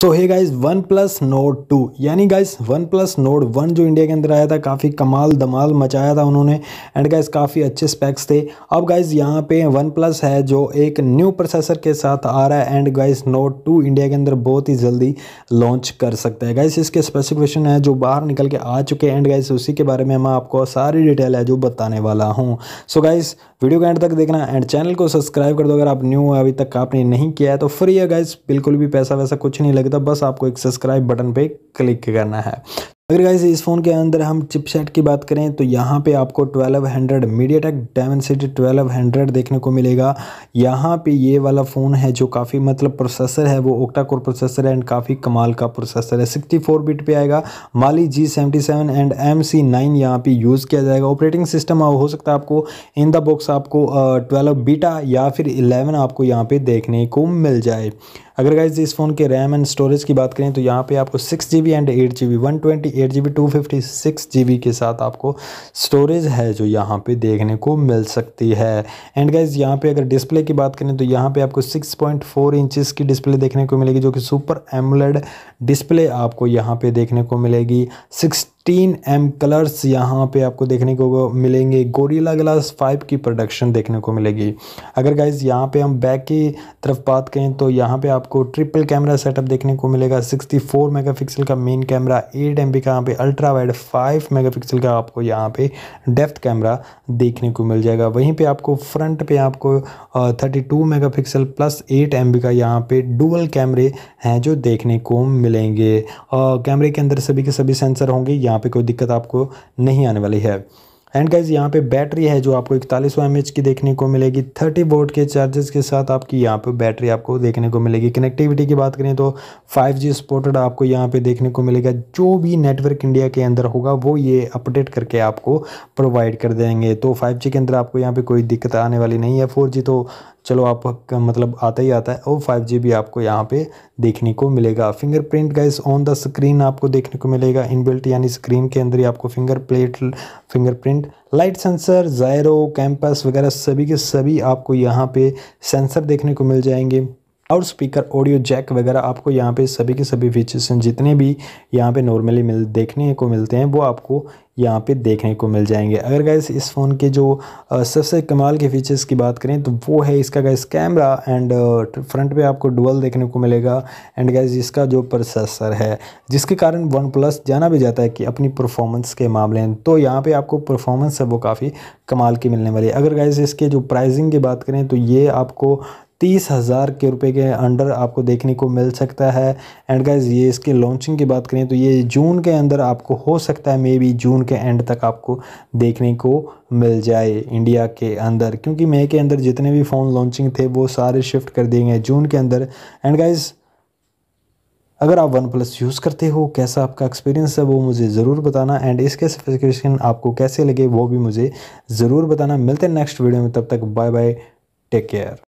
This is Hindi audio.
तो hey guys OnePlus Nord two यानी guys OnePlus Nord one जो इंडिया के अंदर आया था काफ़ी कमाल दमाल मचाया था उन्होंने एंड गाइज काफ़ी अच्छे स्पेक्स थे अब गाइज यहाँ पे वन प्लस है जो एक न्यू प्रोसेसर के साथ आ रहा है and guys Nord two India के अंदर बहुत ही जल्दी लॉन्च कर सकता है गाइज इसके स्पेसिफिकेशन है जो बाहर निकल के आ चुके हैं एंड गाइज उसी के बारे में मैं आपको सारी डिटेल है जो बताने वाला हूँ सो गाइज वीडियो के एंड तक देखना एंड चैनल को सब्सक्राइब कर दो अगर आप न्यू अभी तक आपने नहीं किया है तो फ्री है गाइज बिल्कुल भी पैसा वैसा कुछ नहीं लगता लगता है बस आपको एक सब्सक्राइब बटन पे क्लिक करना है अगर गाइज इस फ़ोन के अंदर हम चिपसेट की बात करें तो यहाँ पे आपको 1200 hundred MediaTek Dimensity twelve देखने को मिलेगा यहाँ पे ये वाला फ़ोन है जो काफ़ी मतलब प्रोसेसर है वो ओक्टा कोर प्रोसेसर है एंड काफ़ी कमाल का प्रोसेसर है 64 बिट पे आएगा Mali G seventy seven and M C nine यहाँ पर यूज़ किया जाएगा ऑपरेटिंग सिस्टम हो सकता है आपको इन द बॉक्स आपको ट्वेल्व बीटा या फिर इलेवन आपको यहाँ पर देखने को मिल जाए अगर गाइज इस फ़ोन के रैम एंड स्टोरेज की बात करें तो यहाँ पे आपको six G B and eight G B one twenty eight G B two fifty six G B के साथ आपको स्टोरेज है जो यहाँ पे देखने को मिल सकती है एंड गाइज यहाँ पे अगर डिस्प्ले की बात करें तो यहाँ पे आपको सिक्स पॉइंट फोर इंचज़ की डिस्प्ले देखने को मिलेगी जो कि सुपर एमुलेड डिस्प्ले आपको यहाँ पे देखने को मिलेगी सिक्स तीन एम कलर्स यहाँ पे आपको देखने को मिलेंगे गोरीला ग्लास फाइव की प्रोडक्शन देखने को मिलेगी अगर गाइज यहाँ पे हम बैक की तरफ बात करें तो यहाँ पे आपको ट्रिपल कैमरा सेटअप देखने को मिलेगा 64 मेगापिक्सल का मेन कैमरा एट एम का यहाँ पे अल्ट्रा वाइड 5 मेगापिक्सल का आपको यहाँ पे डेफ्थ कैमरा देखने को मिल जाएगा वहीं पर आपको फ्रंट पे आपको megapixel plus eight M का यहाँ पे डुअल कैमरे हैं जो देखने को मिलेंगे कैमरे के अंदर सभी के सभी सेंसर होंगे यहाँ पे कोई दिक्कत आपको नहीं आने वाली है एंड गाइज यहाँ पे बैटरी है जो आपको इकतालीस सौ की देखने को मिलेगी थर्टी बोर्ड के चार्जेस के साथ आपकी यहाँ पे बैटरी आपको देखने को मिलेगी कनेक्टिविटी की बात करें तो 5G सपोर्टेड आपको यहाँ पे देखने को मिलेगा जो भी नेटवर्क इंडिया के अंदर होगा वो ये अपडेट करके आपको प्रोवाइड कर देंगे तो 5G के अंदर आपको यहाँ पर कोई दिक्कत आने वाली नहीं है फोर तो चलो आप मतलब आता ही आता है और फाइव जी भी आपको यहाँ पर देखने को मिलेगा fingerprint guys on the screen आपको देखने को मिलेगा इनबिल्ट यानी स्क्रीन के अंदर ही आपको finger plate fingerprint flashpoint light sensor gyro compass वगैरह सभी के सभी आपको यहाँ पे सेंसर देखने को मिल जाएंगे और स्पीकर ऑडियो जैक वगैरह आपको यहाँ पे सभी के सभी फीचर्स हैं जितने भी यहाँ पे नॉर्मली मिल देखने को मिलते हैं वो आपको यहाँ पे देखने को मिल जाएंगे अगर गैस इस फ़ोन के जो सबसे कमाल के फीचर्स की बात करें तो वो है इसका गैस कैमरा एंड फ्रंट पे आपको डुअल देखने को मिलेगा एंड गैस इसका जो प्रोसेसर है जिसके कारण वन प्लस जाना भी जाता है कि अपनी परफॉर्मेंस के मामले में तो यहाँ पे आपको परफॉर्मेंस है वो काफ़ी कमाल की मिलने वाली है अगर गैस इसके जो प्राइजिंग की बात करें तो ये आपको तीस हज़ार के रुपए के अंडर आपको देखने को मिल सकता है एंड गाइज ये इसके लॉन्चिंग की बात करें तो ये जून के अंदर आपको हो सकता है मे बी जून के एंड तक आपको देखने को मिल जाए इंडिया के अंदर क्योंकि मई के अंदर जितने भी फ़ोन लॉन्चिंग थे वो सारे शिफ्ट कर दिए गए जून के अंदर एंड गाइज़ अगर आप वन प्लस यूज़ करते हो कैसा आपका एक्सपीरियंस है वो मुझे ज़रूर बताना एंड इसके स्पेसिफिकेशन आपको कैसे लगे वो भी मुझे ज़रूर बताना मिलते हैं नेक्स्ट वीडियो में तब तक बाय बाय टेक केयर